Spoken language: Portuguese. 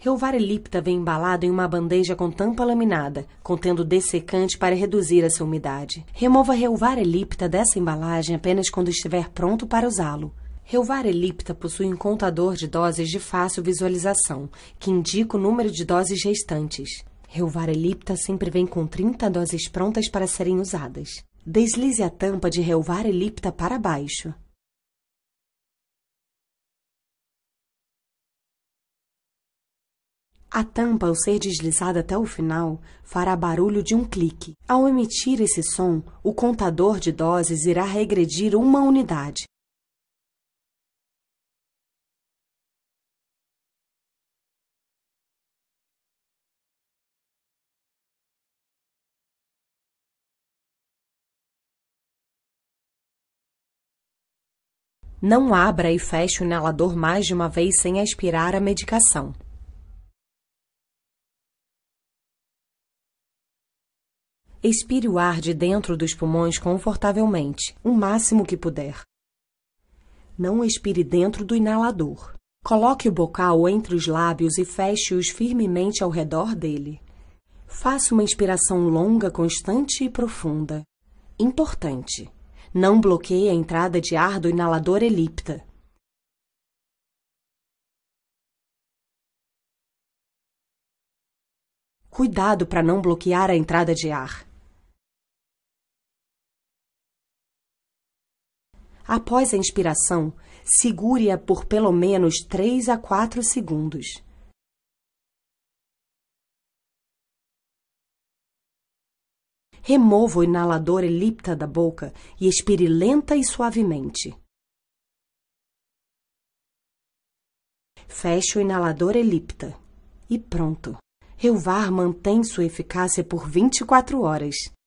Reuvarelipta vem embalado em uma bandeja com tampa laminada, contendo dessecante para reduzir a sua umidade. Remova Reuvarelipta dessa embalagem apenas quando estiver pronto para usá-lo. Reuvarelipta possui um contador de doses de fácil visualização, que indica o número de doses restantes. Reuvarelipta sempre vem com 30 doses prontas para serem usadas. Deslize a tampa de Reuvarelipta para baixo. A tampa, ao ser deslizada até o final, fará barulho de um clique. Ao emitir esse som, o contador de doses irá regredir uma unidade. Não abra e feche o inalador mais de uma vez sem aspirar a medicação. Expire o ar de dentro dos pulmões confortavelmente, o máximo que puder. Não expire dentro do inalador. Coloque o bocal entre os lábios e feche-os firmemente ao redor dele. Faça uma inspiração longa, constante e profunda. Importante: não bloqueie a entrada de ar do inalador elipta. Cuidado para não bloquear a entrada de ar. Após a inspiração, segure-a por pelo menos 3 a 4 segundos. Remova o inalador elipta da boca e expire lenta e suavemente. Feche o inalador elipta. E pronto! Reuvar mantém sua eficácia por 24 horas.